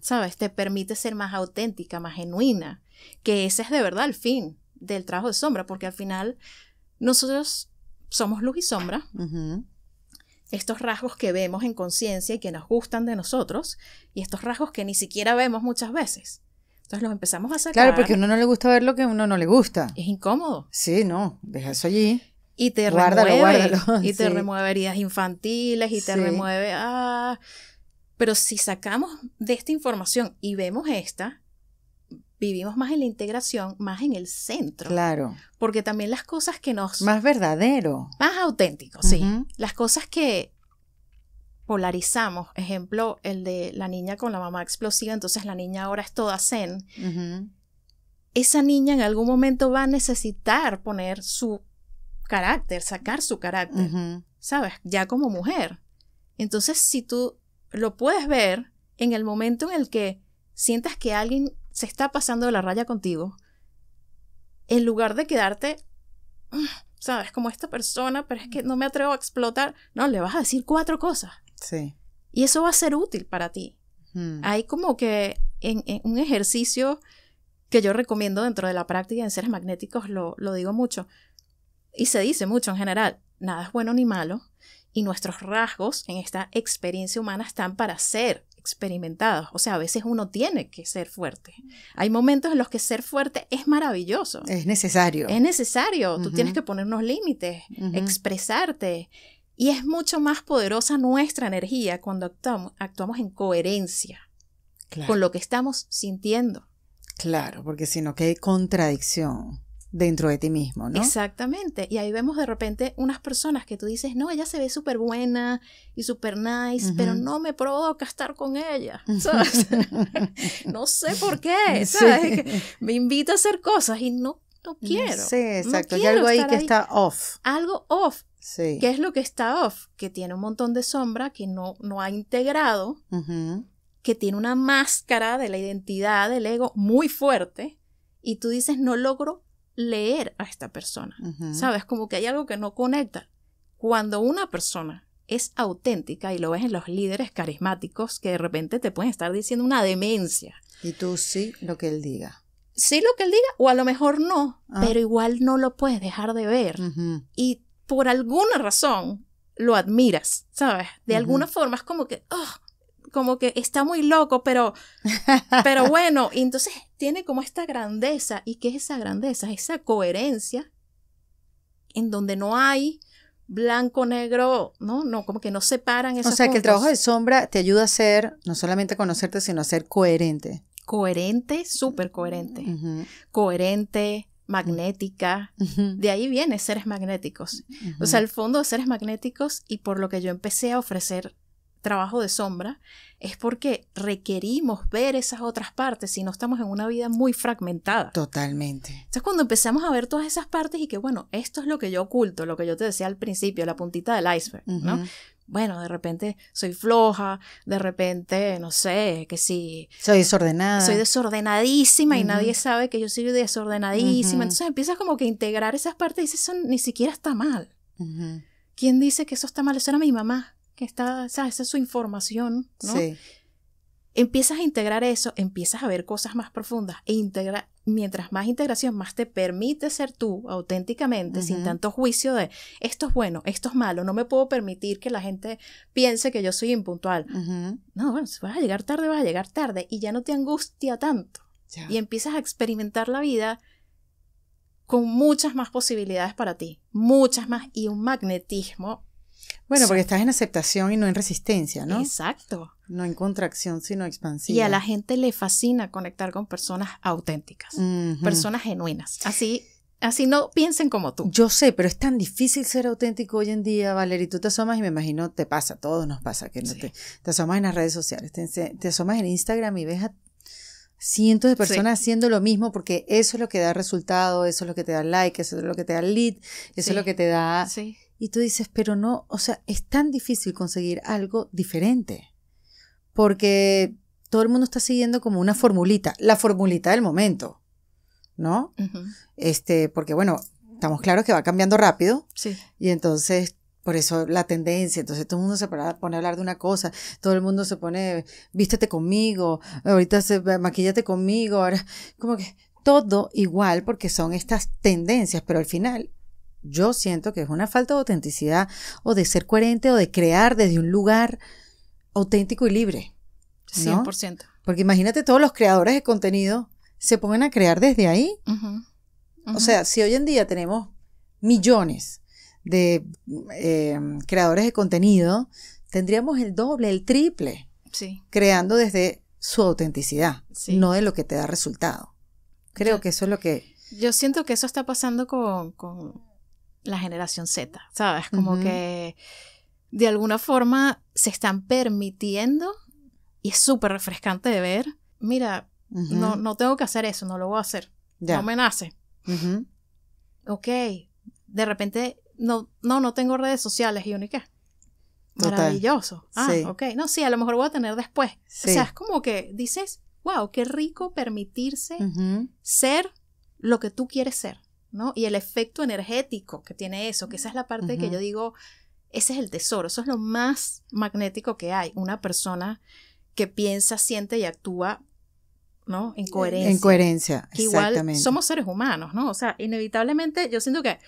¿Sabes? Te permite ser más auténtica, más genuina, que ese es de verdad el fin del trabajo de sombra, porque al final nosotros somos luz y sombra. Estos rasgos que vemos en conciencia y que nos gustan de nosotros, y estos rasgos que ni siquiera vemos muchas veces. Entonces los empezamos a sacar. Claro, porque a uno no le gusta ver lo que a uno no le gusta. Es incómodo. Sí, no, deja eso allí. Y te guárdalo, remueve. Guárdalo. [LAUGHS] Y te remueve heridas infantiles y te remueve. Ah. Pero si sacamos de esta información y vemos esta, vivimos más en la integración, más en el centro. Claro. Porque también las cosas que nos... Más verdadero. Más auténtico, sí. Las cosas que polarizamos, ejemplo, el de la niña con la mamá explosiva, entonces la niña ahora es toda zen. Esa niña en algún momento va a necesitar poner su carácter, sacar su carácter, ¿sabes? Ya como mujer. Entonces, si tú lo puedes ver en el momento en el que sientas que alguien se está pasando de la raya contigo, en lugar de quedarte, ah, sabes, como esta persona, pero es que no me atrevo a explotar, no, le vas a decir cuatro cosas. Sí. Y eso va a ser útil para ti. Hay como que en, un ejercicio que yo recomiendo dentro de la práctica en seres magnéticos, lo, lo digo mucho, y se dice mucho en general, nada es bueno ni malo, y nuestros rasgos en esta experiencia humana están para ser experimentados. O sea, a veces uno tiene que ser fuerte. Hay momentos en los que ser fuerte es maravilloso. Es necesario. Es necesario. Tú tienes que poner unos límites, expresarte. Y es mucho más poderosa nuestra energía cuando actuamos, en coherencia con lo que estamos sintiendo. Claro, porque si no, hay contradicción dentro de ti mismo, ¿no? Exactamente. Y ahí vemos de repente unas personas que tú dices, no, ella se ve súper buena y súper nice, pero no me provoca estar con ella, [LAUGHS] no sé por qué, ¿sabes? Me invita a hacer cosas y no, mm, quiero. Sí, exacto. Hay algo ahí que está off. Algo off. Sí. ¿Qué es lo que está off? Que tiene un montón de sombra que no, no ha integrado, que tiene una máscara de la identidad del ego muy fuerte y tú dices, no logro leer a esta persona. ¿Sabes? Como que hay algo que no conecta. Cuando una persona es auténtica y lo ves en los líderes carismáticos que de repente te pueden estar diciendo una demencia. Y tú sí lo que él diga. Sí lo que él diga, o a lo mejor no, ah. pero igual no lo puedes dejar de ver. Y por alguna razón lo admiras, ¿sabes? De alguna forma es como que, oh, como que está muy loco, pero, pero [LAUGHS] bueno, y entonces tiene como esta grandeza. ¿Y qué es esa grandeza? Esa coherencia en donde no hay blanco, negro, ¿no? No, como que no separan esas O sea, que el trabajo de sombra te ayuda a ser, no solamente a conocerte, sino a ser coherente. Coherente, súper coherente. Coherente, magnética. De ahí viene seres magnéticos. O sea, el fondo de seres magnéticos y por lo que yo empecé a ofrecer trabajo de sombra, es porque requerimos ver esas otras partes, si no estamos en una vida muy fragmentada. Totalmente. Entonces cuando empezamos a ver todas esas partes y que, bueno, esto es lo que yo oculto, lo que yo te decía al principio, la puntita del iceberg, ¿no? Bueno, de repente soy floja, de repente, no sé, que si... Soy desordenada. Soy desordenadísima y nadie sabe que yo soy desordenadísima. Entonces empiezas como que a integrar esas partes y dices, eso ni siquiera está mal. ¿Quién dice que eso está mal? Eso era mi mamá está, Esa es su información, Empiezas a integrar eso, empiezas a ver cosas más profundas e integra, mientras más integración, más te permite ser tú auténticamente, sin tanto juicio de esto es bueno, esto es malo, no me puedo permitir que la gente piense que yo soy impuntual. No, bueno, si vas a llegar tarde, vas a llegar tarde y ya no te angustia tanto. Y empiezas a experimentar la vida con muchas más posibilidades para ti, muchas más y un magnetismo bueno, porque estás en aceptación y no en resistencia, ¿no? Exacto. No en contracción, sino expansión. Y a la gente le fascina conectar con personas auténticas, personas genuinas. Así, así no piensen como tú. Yo sé, pero es tan difícil ser auténtico hoy en día, Valeria. Tú te asomas y me imagino te pasa, todos nos pasa que no te, asomas en las redes sociales, te, asomas en Instagram y ves a cientos de personas haciendo lo mismo porque eso es lo que da resultado, eso es lo que te da like, eso es lo que te da lead, eso es lo que te da y tú dices, pero no, o sea, es tan difícil conseguir algo diferente. Porque todo el mundo está siguiendo como una formulita, la formulita del momento, ¿no? Este, porque bueno, estamos claros que va cambiando rápido. Sí. Y entonces por eso la tendencia, entonces todo el mundo se pone a hablar de una cosa, todo el mundo se pone, vístete conmigo, ahorita se, maquillate conmigo, ahora, como que todo igual porque son estas tendencias, pero al final yo siento que es una falta de autenticidad o de ser coherente o de crear desde un lugar auténtico y libre. 100%. Porque imagínate todos los creadores de contenido se ponen a crear desde ahí. O sea, si hoy en día tenemos millones de eh, creadores de contenido, tendríamos el doble, el triple, sí. creando desde su autenticidad, no de lo que te da resultado. Creo que eso es lo que... Yo siento que eso está pasando con la generación Z, ¿sabes? Como que de alguna forma se están permitiendo y es súper refrescante de ver. Mira, no, no tengo que hacer eso, no lo voy a hacer. No me nace. Ok, de repente, no, no, no tengo redes sociales y única. Maravilloso. Ah, okay, ok. No, sí, a lo mejor voy a tener después. O sea, es como que dices, wow, qué rico permitirse ser lo que tú quieres ser. ¿no? Y el efecto energético que tiene eso, que esa es la parte que yo digo, ese es el tesoro, eso es lo más magnético que hay, una persona que piensa, siente y actúa, ¿no? En coherencia. En coherencia, Igual somos seres humanos, ¿no? O sea, inevitablemente yo siento que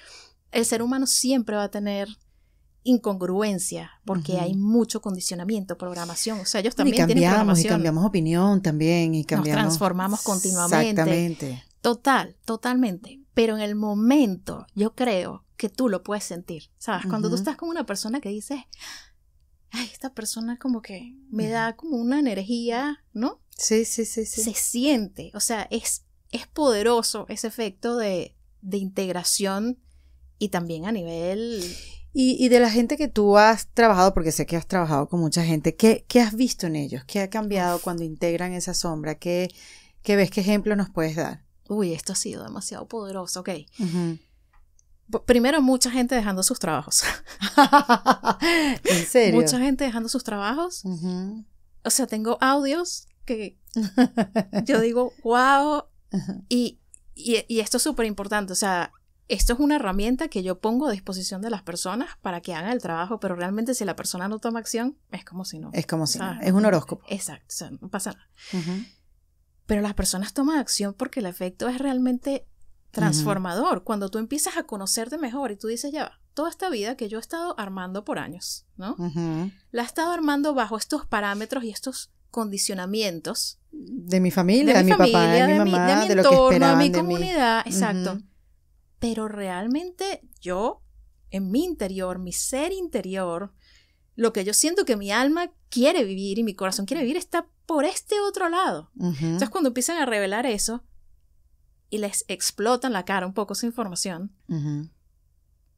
el ser humano siempre va a tener incongruencia, porque hay mucho condicionamiento, programación. O sea, ellos también cambiamos, Y cambiamos opinión también. Y cambiamos. Nos transformamos continuamente. Exactamente. Total, totalmente pero en el momento yo creo que tú lo puedes sentir, ¿sabes? Cuando tú estás con una persona que dices, ay, esta persona como que me da como una energía, ¿no? Sí, sí, sí, sí. Se siente, o sea, es, es poderoso ese efecto de, de integración y también a nivel... Y, y, de la gente que tú has trabajado, porque sé que has trabajado con mucha gente, ¿qué, qué has visto en ellos? ¿Qué ha cambiado cuando integran esa sombra? ¿Qué, ¿Qué ves? ¿Qué ejemplo nos puedes dar? uy, esto ha sido demasiado poderoso, ok. Primero, mucha gente dejando sus trabajos. [LAUGHS] ¿En serio? Mucha gente dejando sus trabajos. O sea, tengo audios que [LAUGHS] yo digo, wow. y, y, esto es súper importante. O sea, esto es una herramienta que yo pongo a disposición de las personas para que hagan el trabajo, pero realmente si la persona no toma acción, es como si no. Es como si no. Es un horóscopo. Exacto. O sea, no pasa nada pero las personas toman acción porque el efecto es realmente transformador. Cuando tú empiezas a conocerte mejor y tú dices, ya, toda esta vida que yo he estado armando por años, ¿no? La he estado armando bajo estos parámetros y estos condicionamientos. De mi familia, de mi, papá, de, mi mamá, de entorno, de mi comunidad, exacto. Pero realmente yo, en mi interior, mi ser interior, lo que yo siento que mi alma quiere vivir y mi corazón quiere vivir está por este otro lado. Entonces cuando empiezan a revelar eso y les explotan la cara un poco su información,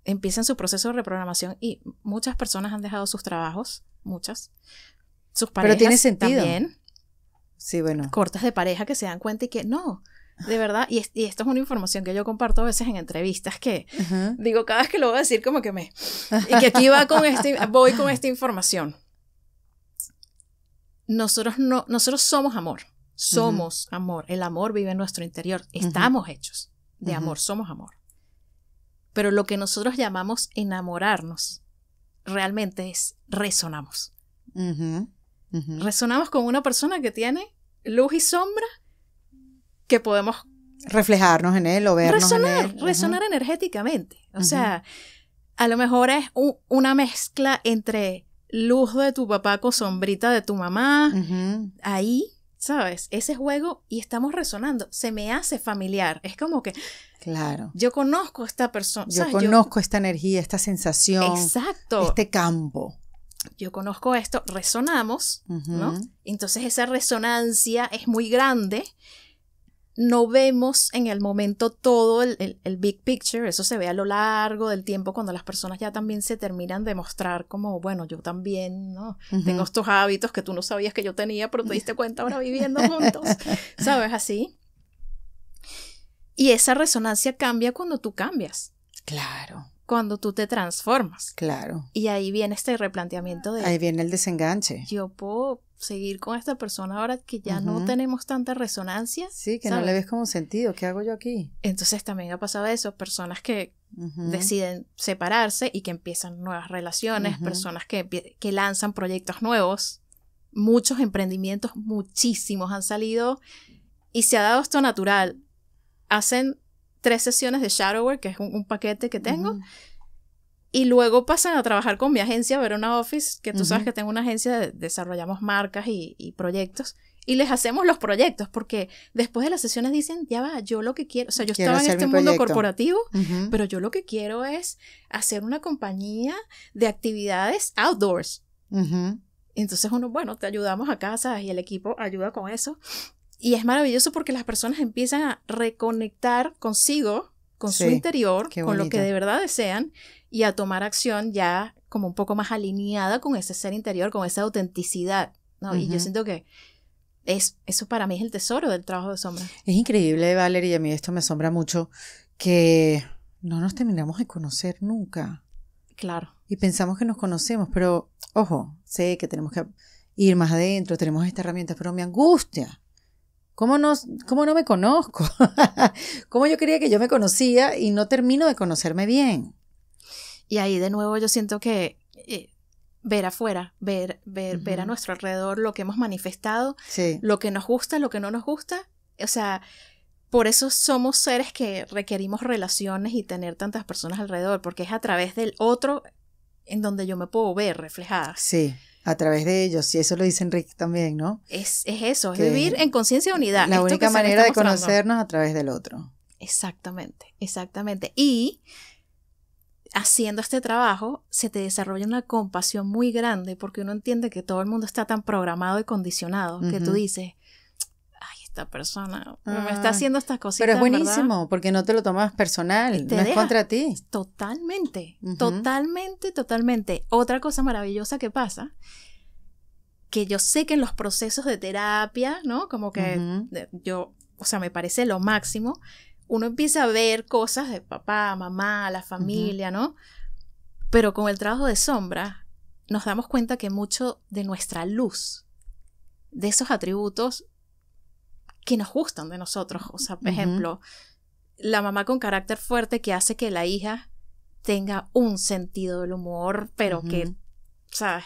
empiezan su proceso de reprogramación y muchas personas han dejado sus trabajos, muchas, sus parejas Pero tiene sentido. también. Sí, bueno. Cortas de pareja que se dan cuenta y que no, de verdad, y, esto es una información que yo comparto a veces en entrevistas que digo cada vez que lo voy a decir como que me... Y que aquí va con este, voy con esta información nosotros, no, nosotros somos amor, somos amor, el amor vive en nuestro interior, estamos hechos de amor, somos amor. Pero lo que nosotros llamamos enamorarnos realmente es resonamos. Resonamos con una persona que tiene luz y sombra que podemos reflejarnos en él o vernos resonar, energéticamente. O sea, a lo mejor es una mezcla entre luz de tu papá con sombrita de tu mamá. Ahí, ¿sabes? Ese juego y estamos resonando. Se me hace familiar. Es como que. Claro. Yo conozco esta persona. Yo conozco esta energía, esta sensación. Exacto. Este campo. Yo conozco esto, resonamos, ¿no? Entonces esa resonancia es muy grande no vemos en el momento todo el, big picture, eso se ve a lo largo del tiempo cuando las personas ya también se terminan de mostrar como, bueno, yo también, ¿no? Tengo estos hábitos que tú no sabías que yo tenía, pero te diste cuenta ahora viviendo juntos, [LAUGHS] ¿sabes? Así. Y esa resonancia cambia cuando tú cambias. Claro. Cuando tú te transformas. Claro. Y ahí viene este replanteamiento de... Ahí viene el desenganche. Yo puedo seguir con esta persona ahora que ya no tenemos tanta resonancia. Sí, que no le ves como sentido, ¿qué hago yo aquí? Entonces también ha pasado eso, personas que deciden separarse y que empiezan nuevas relaciones, personas que, que lanzan proyectos nuevos, muchos emprendimientos, muchísimos han salido y se ha dado esto natural. Hacen tres sesiones de shadow work que es un paquete que tengo y luego pasan a trabajar con mi agencia, Verona Office, que tú sabes que tengo una agencia, de, desarrollamos marcas y, proyectos. Y les hacemos los proyectos, porque después de las sesiones dicen, ya va, yo lo que quiero, o sea, yo estaba en este mundo corporativo, pero yo lo que quiero es hacer una compañía de actividades outdoors. Entonces uno, bueno, te ayudamos a casa y el equipo ayuda con eso. Y es maravilloso porque las personas empiezan a reconectar consigo, con su interior, con lo que de verdad desean y a tomar acción ya como un poco más alineada con ese ser interior, con esa autenticidad. ¿no? Y yo siento que es, eso para mí es el tesoro del trabajo de sombra. Es increíble, Valeria, y a mí esto me asombra mucho, que no nos terminamos de conocer nunca. Claro. Y pensamos que nos conocemos, pero ojo, sé que tenemos que ir más adentro, tenemos esta herramienta, pero me angustia. ¿Cómo no, cómo no me conozco? [LAUGHS] ¿Cómo yo quería que yo me conocía y no termino de conocerme bien? Y ahí de nuevo yo siento que eh, ver afuera, ver, ver, ver a nuestro alrededor lo que hemos manifestado, lo que nos gusta, lo que no nos gusta. O sea, por eso somos seres que requerimos relaciones y tener tantas personas alrededor, porque es a través del otro en donde yo me puedo ver reflejada. Sí, a través de ellos, y eso lo dice Enrique también, ¿no? Es, eso, es vivir en conciencia de unidad. La única manera de conocernos a través del otro. Exactamente, exactamente. Y haciendo este trabajo se te desarrolla una compasión muy grande porque uno entiende que todo el mundo está tan programado y condicionado que tú dices, ay, esta persona me está ah, haciendo estas cositas. Pero es buenísimo porque no te lo tomas personal, no es contra ti. Totalmente, totalmente, totalmente. Otra cosa maravillosa que pasa que yo sé que en los procesos de terapia, ¿no? Como que yo, o sea, me parece lo máximo, uno empieza a ver cosas de papá, mamá, la familia, ¿no? Pero con el trabajo de sombra nos damos cuenta que mucho de nuestra luz, de esos atributos que nos gustan de nosotros, o sea, por ejemplo, la mamá con carácter fuerte que hace que la hija tenga un sentido del humor, pero que, ¿sabes?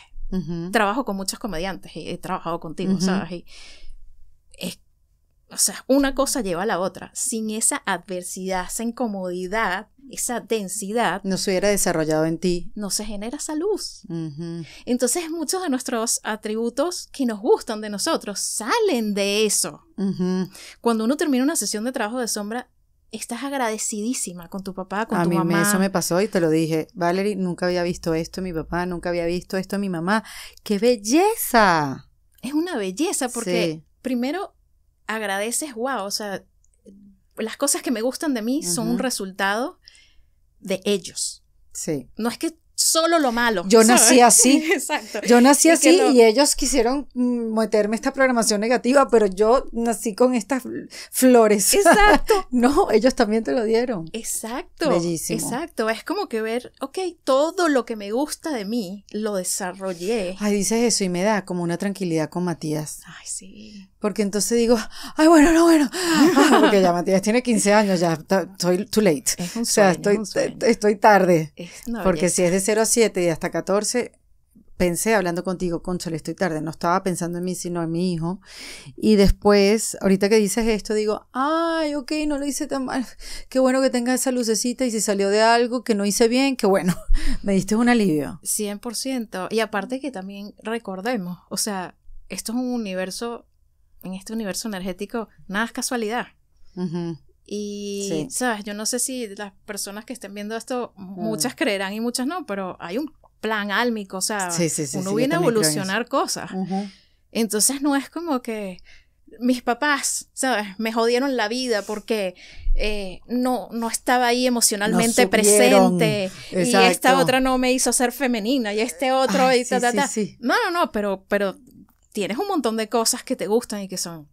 Trabajo con muchos comediantes y he trabajado contigo, ¿sabes? Y es o sea, una cosa lleva a la otra. Sin esa adversidad, esa incomodidad, esa densidad. No se hubiera desarrollado en ti. No se genera esa luz. Entonces, muchos de nuestros atributos que nos gustan de nosotros salen de eso. Cuando uno termina una sesión de trabajo de sombra, estás agradecidísima con tu papá, con a mí Eso me pasó y te lo dije. Valerie, nunca había visto esto mi papá, nunca había visto esto mi mamá. ¡Qué belleza! Es una belleza porque primero agradeces, wow, o sea, las cosas que me gustan de mí son un resultado de ellos. Sí. No es que solo lo malo. Yo nací así. [LAUGHS] Exacto. Yo nací así y ellos quisieron mm, meterme esta programación negativa, pero yo nací con estas flores. [LAUGHS] Exacto. no, ellos también te lo dieron. Exacto. Bellísimo. Exacto. Es como que ver, ok, todo lo que me gusta de mí lo desarrollé. Ay, dices eso y me da como una tranquilidad con Matías. Ay, sí. Porque entonces digo, ay, bueno, no, bueno. [LAUGHS] porque ya Matías tiene 15 años, ya estoy too late. o sea, estoy, estoy tarde. porque si es de 0 a 7 y hasta 14, pensé hablando contigo, conchale, estoy tarde. No estaba pensando en mí, sino en mi hijo. Y después, ahorita que dices esto, digo, ay, ok, no lo hice tan mal. Qué bueno que tenga esa lucecita y si salió de algo que no hice bien, qué bueno. [LAUGHS] Me diste un alivio. 100%. Y aparte que también recordemos, o sea, esto es un universo en este universo energético nada es casualidad. Y, sabes, yo no sé si las personas que estén viendo esto, mm. muchas creerán y muchas no, pero hay un plan álmico, o sea, uno viene a evolucionar cosas. Entonces no es como que mis papás, ¿sabes? Me jodieron la vida porque eh, no, no estaba ahí emocionalmente presente. Y esta otra no me hizo ser femenina y este otro y ta, No, no, no, pero, pero tienes un montón de cosas que te gustan y que son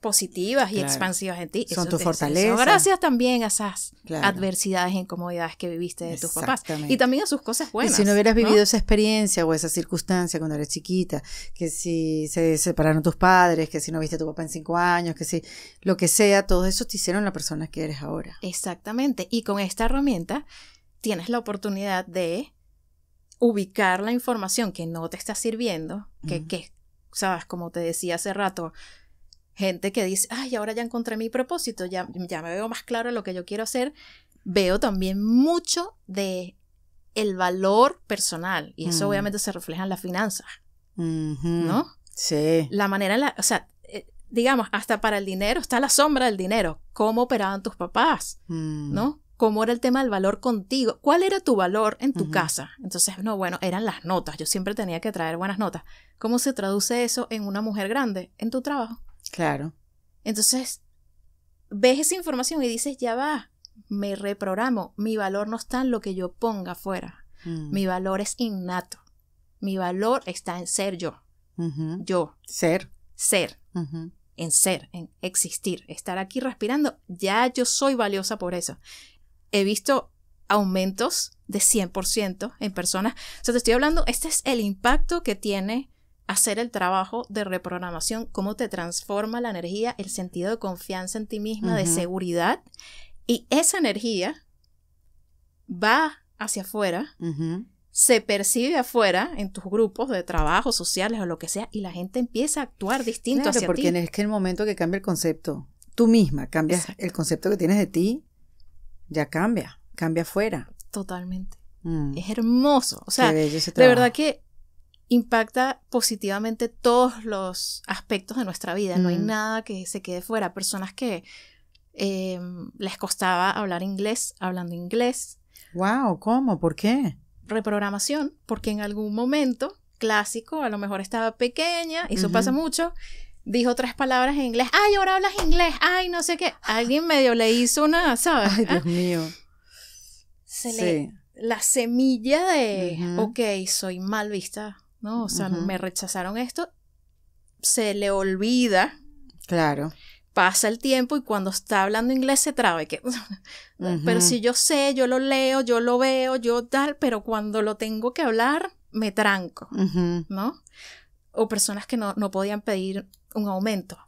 positivas y expansivas en ti. Son tus tu fortaleza. gracias también a esas adversidades e incomodidades que viviste de tus papás. Y también a sus cosas buenas. Y si no hubieras vivido esa experiencia o esa circunstancia cuando eras chiquita, que si se separaron tus padres, que si no viste a tu papá en cinco años, que si lo que sea, todo eso te hicieron la persona que eres ahora. Exactamente. Y con esta herramienta tienes la oportunidad de ubicar la información que no te está sirviendo, que, es sabes, como te decía hace rato, gente que dice, ay, ahora ya encontré mi propósito, ya, ya me veo más claro lo que yo quiero hacer, veo también mucho de el valor personal y eso mm. obviamente se refleja en las finanzas, ¿no? Sí. La manera en la, o sea, eh, digamos, hasta para el dinero está la sombra del dinero, cómo operaban tus papás, mm. ¿no? cómo era el tema del valor contigo, cuál era tu valor en tu casa. Entonces, no, bueno, eran las notas, yo siempre tenía que traer buenas notas. ¿Cómo se traduce eso en una mujer grande? En tu trabajo. Claro. Entonces, ves esa información y dices, ya va, me reprogramo, mi valor no está en lo que yo ponga afuera, mm. mi valor es innato, mi valor está en ser yo, yo. Ser. Ser. En ser, en existir, estar aquí respirando, ya yo soy valiosa por eso he visto aumentos de 100% en personas. O sea, te estoy hablando, este es el impacto que tiene hacer el trabajo de reprogramación, cómo te transforma la energía, el sentido de confianza en ti misma, de seguridad, y esa energía va hacia afuera, se percibe afuera en tus grupos de trabajo, sociales o lo que sea, y la gente empieza a actuar distinto hacia porque ti. Porque es que el momento que cambia el concepto, tú misma cambias el concepto que tienes de ti, ya cambia, cambia afuera. Totalmente. Mm. Es hermoso. O sea, de verdad que impacta positivamente todos los aspectos de nuestra vida. No hay mm. nada que se quede fuera. Personas que em, les costaba hablar inglés, hablando inglés. Wow, ¿cómo? ¿Por qué? Reprogramación, porque en algún momento clásico, a lo mejor estaba pequeña, y eso pasa mucho, dijo tres palabras en inglés, ay, ahora hablas inglés, ay, no sé qué. Alguien medio le hizo una, ¿sabes? Ay, Dios ah. mío. Se le, la semilla de, ok, soy mal vista, ¿no? O sea, me rechazaron esto, se le olvida. Claro. Pasa el tiempo y cuando está hablando inglés se trabe. Que, [LAUGHS] Pero si yo sé, yo lo leo, yo lo veo, yo tal, pero cuando lo tengo que hablar, me tranco, ¿no? O personas que no, no podían pedir un aumento.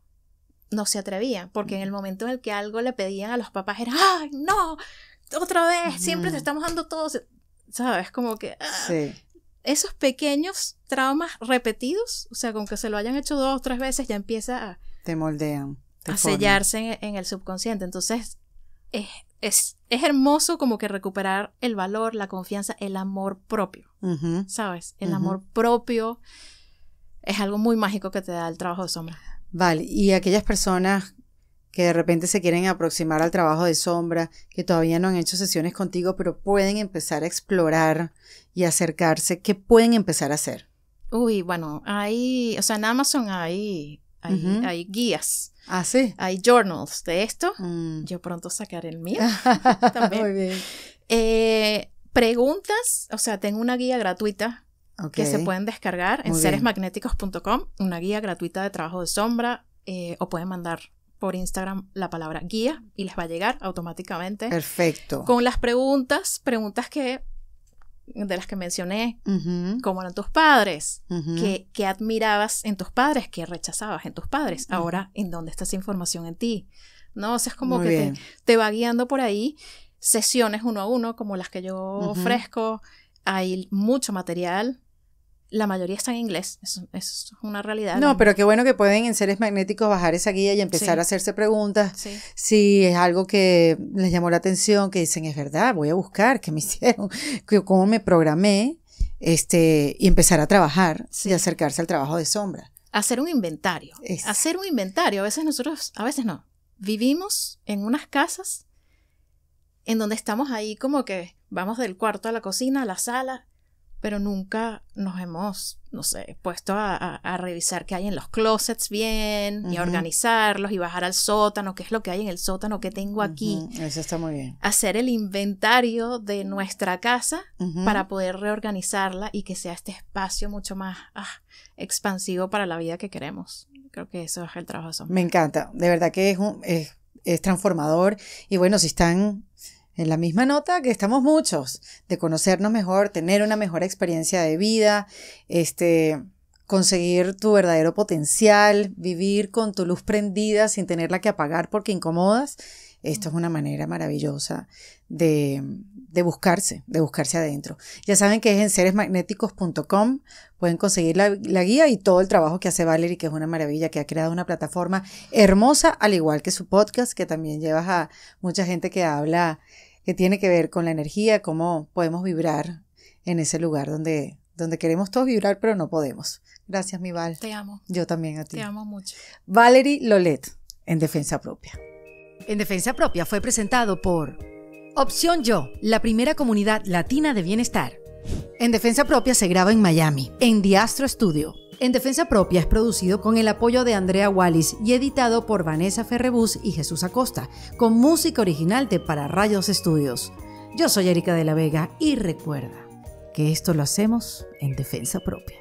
No se atrevía porque en el momento en el que algo le pedían a los papás era, ¡ay, no! Otra vez, siempre te estamos dando todo ¿sabes? Como que... Ah, sí. Esos pequeños traumas repetidos, o sea, con que se lo hayan hecho dos o tres veces, ya empieza a... Te moldean. Te a sellarse en, el subconsciente. Entonces, es, es, es, hermoso como que recuperar el valor, la confianza, el amor propio. ¿Sabes? El amor propio es algo muy mágico que te da el trabajo de sombra. Vale, y aquellas personas que de repente se quieren aproximar al trabajo de sombra, que todavía no han hecho sesiones contigo, pero pueden empezar a explorar y acercarse, ¿qué pueden empezar a hacer? Uy, bueno, hay, o sea, en Amazon hay, guías. Ah, sí. Hay journals de esto. Mm. Yo pronto sacaré el mío [LAUGHS] Muy bien. Eh, preguntas, o sea, tengo una guía gratuita que se pueden descargar en seresmagnéticos.com, una guía gratuita de trabajo de sombra, eh, o pueden mandar por Instagram la palabra guía y les va a llegar automáticamente. Perfecto. Con las preguntas, preguntas que de las que mencioné, como cómo eran tus padres, que ¿Qué, admirabas en tus padres, qué rechazabas en tus padres, ahora en dónde está esa información en ti, ¿no? O sea, es como que te, te, va guiando por ahí sesiones uno a uno, como las que yo ofrezco, hay mucho material, la mayoría está en inglés, eso, es una realidad. No, pero qué bueno que pueden en seres magnéticos bajar esa guía y empezar a hacerse preguntas. Si es algo que les llamó la atención, que dicen, es verdad, voy a buscar, qué me [LAUGHS] hicieron, cómo me programé, este, y empezar a trabajar y acercarse al trabajo de sombra. Hacer un inventario. Hacer un inventario. A veces nosotros, a veces no. Vivimos en unas casas en donde estamos ahí como que vamos del cuarto a la cocina, a la sala, pero nunca nos hemos, no sé, puesto a, revisar qué hay en los closets bien y a organizarlos y bajar al sótano, qué es lo que hay en el sótano, qué tengo aquí. Eso está muy bien. Hacer el inventario de nuestra casa para poder reorganizarla y que sea este espacio mucho más ah, expansivo para la vida que queremos. Creo que eso es el trabajo de Me encanta, de verdad que es, es, es transformador y bueno, si están en la misma nota que estamos muchos, de conocernos mejor, tener una mejor experiencia de vida, este, conseguir tu verdadero potencial, vivir con tu luz prendida sin tenerla que apagar porque incomodas. Esto es una manera maravillosa de, buscarse, de buscarse adentro. Ya saben que es en seresmagnéticos.com, pueden conseguir la, la, guía y todo el trabajo que hace Valerie, que es una maravilla, que ha creado una plataforma hermosa, al igual que su podcast, que también llevas a mucha gente que habla que tiene que ver con la energía, cómo podemos vibrar en ese lugar donde, donde queremos todos vibrar, pero no podemos. Gracias, mi Val. Te amo. Yo también a ti. Te amo mucho. Valerie Lolet, en Defensa Propia. En Defensa Propia fue presentado por Opción Yo, la primera comunidad latina de bienestar. En Defensa Propia se graba en Miami, en Diastro Studio. En Defensa Propia es producido con el apoyo de Andrea Wallis y editado por Vanessa Ferrebus y Jesús Acosta, con música original de Para Rayos Estudios. Yo soy Erika de la Vega y recuerda que esto lo hacemos en defensa propia.